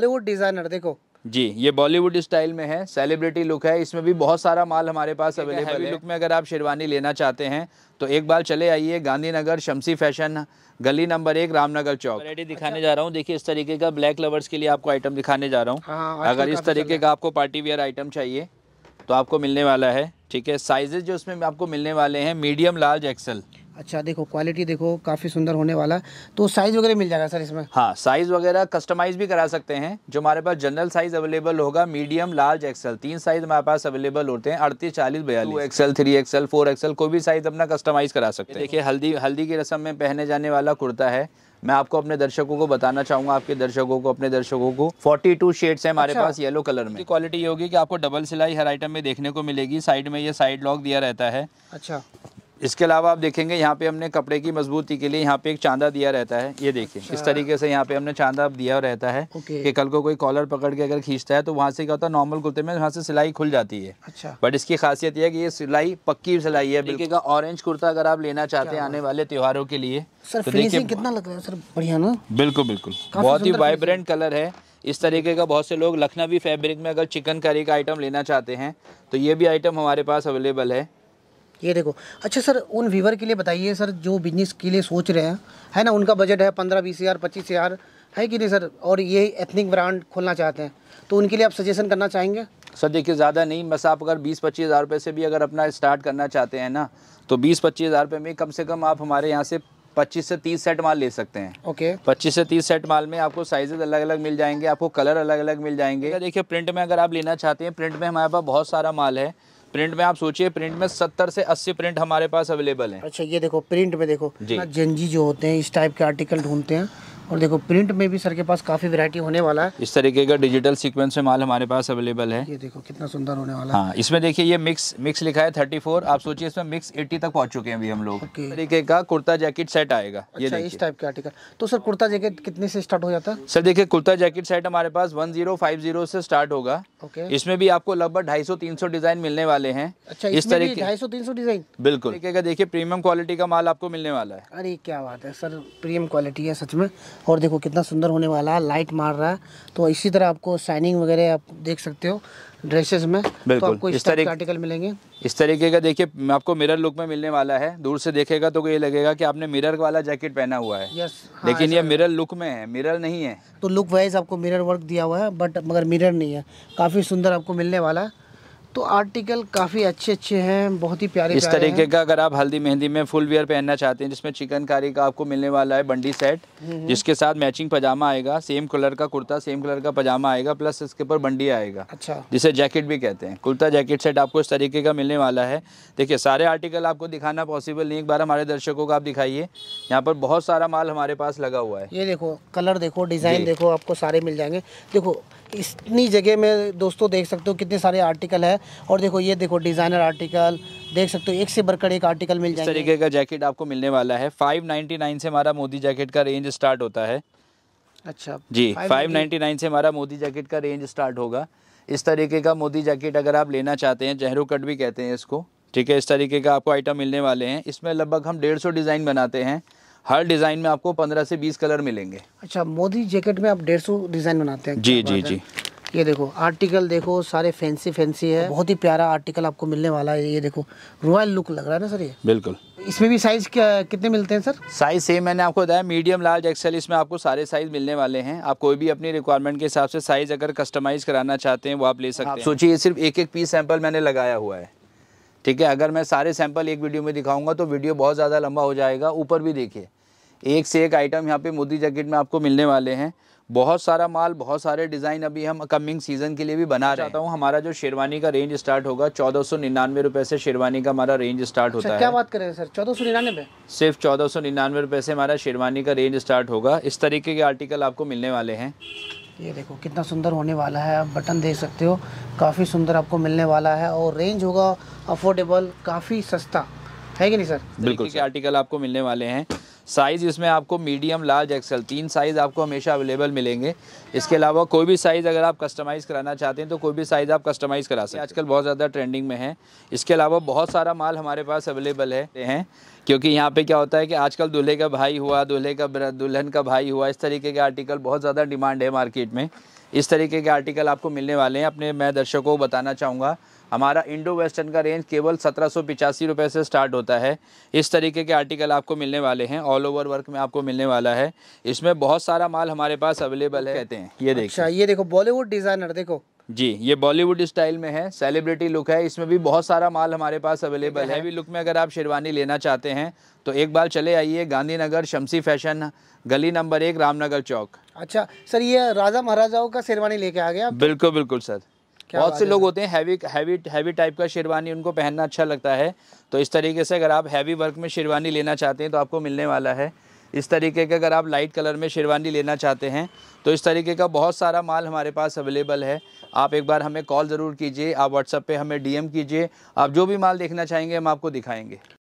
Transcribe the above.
Bollywood designer देखो जी ये Bollywood style में है सेलिब्रिटी लुक है इसमें भी बहुत सारा माल हमारे पास अवेलेबल है लुक में अगर आप शेरवानी लेना चाहते हैं तो एक बार चले आइए गांधीनगर शमसी फैशन गली नंबर एक रामनगर चौक रेडी दिखाने जा रहा हूँ देखिए इस तरीके का ब्लैक लवर्स के लिए आपको आइटम दिखाने जा रहा हूँ हाँ, अगर इस तरीके का आपको पार्टी वेयर आइटम चाहिए तो आपको मिलने वाला है ठीक है साइजेज जो उसमें आपको मिलने वाले हैं मीडियम लार्ज एक्सल अच्छा देखो क्वालिटी देखो काफ़ी सुंदर होने वाला तो साइज़ वगैरह मिल जाएगा सर इसमें हाँ साइज़ वगैरह कस्टमाइज़ भी करा सकते हैं जो हमारे पास जनरल साइज़ अवेलेबल होगा मीडियम लार्ज एक्सएल तीन साइज़ हमारे पास अवेलेबल होते हैं अड़तीस चालीस बयालीस XL three XL four XL कोई भी साइज़ अपना कस्टमाइज़ करा सकते हैं देखिए हल्दी हल्दी की रस्म में पहने जाने वाला कुर्ता है मैं आपको अपने दर्शकों को बताना चाहूंगा आपके दर्शकों को अपने दर्शकों को 42 शेड्स हैं हमारे अच्छा। पास येलो कलर में क्वालिटी ये होगी कि आपको डबल सिलाई हर आइटम में देखने को मिलेगी साइड में ये साइड लॉक दिया रहता है अच्छा इसके अलावा आप देखेंगे यहाँ पे हमने कपड़े की मजबूती के लिए यहाँ पे एक चांदा दिया रहता है ये देखिए इस अच्छा। तरीके से यहाँ पे हमने चांदा दिया रहता है कि कल को कोई कॉलर पकड़ के अगर खींचता है तो वहाँ से क्या होता है नॉर्मल कुर्ते में वहाँ से सिलाई खुल जाती है अच्छा बट इसकी खासियत यह है कि ये सिलाई पक्की सिलाई है देखिएगा ऑरेंज कुर्ता अगर आप लेना चाहते हैं आने वाले त्योहारों के लिए तो देखिए कितना लग रहा है सर बढ़िया ना बिल्कुल बिल्कुल बहुत ही वाइब्रेंट कलर है इस तरीके का बहुत से लोग लखनवी फैब्रिक में अगर चिकन करी का आइटम लेना चाहते हैं तो ये भी आइटम हमारे पास अवेलेबल है ये देखो अच्छा सर उन व्यूवर के लिए बताइए सर जो बिजनेस के लिए सोच रहे हैं है ना उनका बजट है पंद्रह बीस हज़ार पच्चीस हज़ार है कि नहीं सर और ये एथनिक ब्रांड खोलना चाहते हैं तो उनके लिए आप सजेशन करना चाहेंगे सर देखिए ज़्यादा नहीं बस आप अगर बीस पच्चीस हज़ार रुपये से भी अगर अपना स्टार्ट करना चाहते हैं ना तो बीस पच्चीस हज़ार रुपये में कम से कम आप हमारे यहाँ से पच्चीस से तीस सेट माल ले सकते हैं ओके okay. पच्चीस से तीस सेट माल में आपको साइजेज अलग अलग मिल जाएंगे आपको कलर अलग अलग मिल जाएंगे देखिए प्रिंट में अगर आप लेना चाहते हैं प्रिंट में हमारे पास बहुत सारा माल है प्रिंट में आप सोचिए प्रिंट में सत्तर से अस्सी प्रिंट हमारे पास अवेलेबल है अच्छा ये देखो प्रिंट में देखो जी जंजी जो होते हैं इस टाइप के आर्टिकल ढूंढते हैं और देखो प्रिंट में भी सर के पास काफ़ी वैरायटी होने वाला है इस तरीके का डिजिटल सीक्वेंस में माल हमारे पास अवेलेबल है ये देखो कितना सुंदर होने वाला है हाँ इसमें देखिए ये मिक्स मिक्स लिखा है 34 आप सोचिए इसमें मिक्स 80 तक पहुंच चुके हैं अभी हम लोग okay. तरीके का कुर्ता जैकेट सेट आएगा अच्छा, इस टाइप का आर्टिकल तो सर कुर्ता जैकेट कितने से स्टार्ट हो जाता है सर देखिए कुर्ता जैकेट सेट हमारे पास वन से स्टार्ट होगा इसमें भी आपको लगभग ढाई सौ डिजाइन मिलने वाले हैं अच्छा इस तरीके ढाई सौ तीन डिजाइन बिल्कुल देखिये देखिए प्रीमियम क्वालिटी का माल आपको मिलने वाला है अरे क्या बात है सर प्रीमियम क्वालिटी है सच में और देखो कितना सुंदर होने वाला है लाइट मार रहा है तो इसी तरह आपको शाइनिंग वगैरह आप देख सकते हो ड्रेसेस में बिल्कुल तो आपको इस तरह आर्टिकल मिलेंगे इस तरीके का देखिए आपको मिरर लुक में मिलने वाला है दूर से देखेगा तो ये लगेगा कि आपने मिरर वाला जैकेट पहना हुआ है यस हाँ, लेकिन ये मिरर लुक में है मिरर नहीं है तो लुक वाइज आपको मिरर वर्क दिया हुआ है बट मगर मिरर नहीं है काफ़ी सुंदर आपको मिलने वाला है तो आर्टिकल काफ़ी अच्छे अच्छे हैं बहुत ही प्यारे इस तरीके का अगर आप हल्दी मेहंदी में फुल वेयर पहनना चाहते हैं जिसमें चिकनकारी का आपको मिलने वाला है बंडी सेट हम्म, हम्म। जिसके साथ मैचिंग पजामा आएगा सेम कलर का कुर्ता सेम कलर का पजामा आएगा प्लस इसके ऊपर बंडी आएगा अच्छा जिसे जैकेट भी कहते हैं कुर्ता जैकेट सेट आपको इस तरीके का मिलने वाला है देखिये सारे आर्टिकल आपको दिखाना पॉसिबल नहीं एक बार हमारे दर्शकों को आप दिखाइए यहाँ पर बहुत सारा माल हमारे पास लगा हुआ है ये देखो कलर देखो डिज़ाइन देखो आपको सारे मिल जाएंगे देखो इतनी जगह में दोस्तों देख सकते हो कितने सारे आर्टिकल है और देखो ये देखो डिज़ाइनर आर्टिकल देख सकते हो एक से बढ़कर एक आर्टिकल मिल जाएगा तरीके का जैकेट आपको मिलने वाला है 599 से हमारा मोदी जैकेट का रेंज स्टार्ट होता है अच्छा जी 599 से हमारा मोदी जैकेट का रेंज स्टार्ट होगा इस तरीके का मोदी जैकेट अगर आप लेना चाहते हैं जहरो कट भी कहते हैं इसको ठीक है इस तरीके का आपको आइटम मिलने वाले हैं इसमें लगभग हम डेढ़ डिज़ाइन बनाते हैं हर डिज़ाइन में आपको पंद्रह से बीस कलर मिलेंगे अच्छा मोदी जैकेट में आप डेढ़ डिज़ाइन बनाते हैं जी जी जी ये देखो आर्टिकल देखो सारे फैंसी फैंसी है बहुत ही प्यारा आर्टिकल आपको मिलने वाला है ये देखो रॉयल लुक लग रहा है ना सर ये बिल्कुल इसमें भी साइज कितने मिलते हैं सर साइज सेम मैंने आपको बताया मीडियम लार्ज एक्सेल इसमें आपको सारे साइज मिलने वाले हैं आप कोई भी अपनी रिक्वायरमेंट के हिसाब से साइज अगर कस्टमाइज कराना चाहते हैं वो आप ले सकते हैं सोचिए सिर्फ एक एक पीस सैंपल मैंने लगाया हुआ है ठीक है अगर मैं सारे सैंपल एक वीडियो में दिखाऊंगा तो वीडियो बहुत ज़्यादा लंबा हो जाएगा ऊपर भी देखिए एक से एक आइटम यहाँ पे मोदी जैकेट में आपको मिलने वाले हैं बहुत सारा माल बहुत सारे डिज़ाइन अभी हम कमिंग सीजन के लिए भी बना चाहता हूँ हमारा जो शेरवानी का रेंज स्टार्ट होगा चौदह सौ निन्यानवे रुपये से शेरवानी का हमारा रेंज स्टार्ट होता अच्छा, है क्या बात करें सर चौदह सौ निन्यानवे सिर्फ चौदह सौ निन्यानवे रुपये से हमारा शेरवानी का रेंज स्टार्ट होगा इस तरीके के आर्टिकल आपको मिलने वाले हैं ये देखो कितना सुंदर होने वाला है आप बटन देख सकते हो काफ़ी सुंदर आपको मिलने वाला है और रेंज होगा अफोर्डेबल काफ़ी सस्ता है कि नहीं सर बिल्कुल आर्टिकल आपको मिलने वाले हैं साइज़ इसमें आपको मीडियम लार्ज एक्सेल तीन साइज़ आपको हमेशा अवेलेबल मिलेंगे इसके अलावा कोई भी साइज़ अगर आप कस्टमाइज़ कराना चाहते हैं तो कोई भी साइज़ आप कस्टमाइज़ करा सकते हैं आजकल बहुत ज़्यादा ट्रेंडिंग में है इसके अलावा बहुत सारा माल हमारे पास अवेलेबल है क्योंकि यहाँ पे क्या होता है कि आजकल दूल्हे का भाई हुआ दूल्हे का दुल्हन का भाई हुआ इस तरीके के आर्टिकल बहुत ज़्यादा डिमांड है मार्केट में इस तरीके के आर्टिकल आपको मिलने वाले हैं अपने मैं दर्शकों को बताना चाहूँगा हमारा इंडो वेस्टर्न का रेंज केवल सत्रह सौ रुपये से स्टार्ट होता है इस तरीके के आर्टिकल आपको मिलने वाले हैं ऑल ओवर वर्क में आपको मिलने वाला है इसमें बहुत सारा माल हमारे पास अवेलेबल है कहते हैं ये देखो अच्छा, ये देखो बॉलीवुड डिज़ाइनर देखो जी ये बॉलीवुड स्टाइल में है सेलिब्रिटी लुक है इसमें भी बहुत सारा माल हमारे पास अवेलेबल तो है हैवी लुक में अगर आप शेरवानी लेना चाहते हैं तो एक बार चले आइए गांधीनगर शमसी फैशन गली नंबर एक रामनगर चौक अच्छा सर ये राजा महाराजाओं का शेरवानी लेके आ गया बिल्कुल बिल्कुल सर बहुत से लोग होते हैं हैवी हैवी हैवी टाइप का शेरवानी उनको पहनना अच्छा लगता है तो इस तरीके से अगर आप हैवी वर्क में शेरवानी लेना चाहते हैं तो आपको मिलने वाला है इस तरीके के अगर आप लाइट कलर में शेरवानी लेना चाहते हैं तो इस तरीके का बहुत सारा माल हमारे पास अवेलेबल है आप एक बार हमें कॉल ज़रूर कीजिए आप व्हाट्सअप पे हमें डीएम कीजिए आप जो भी माल देखना चाहेंगे हम आपको दिखाएंगे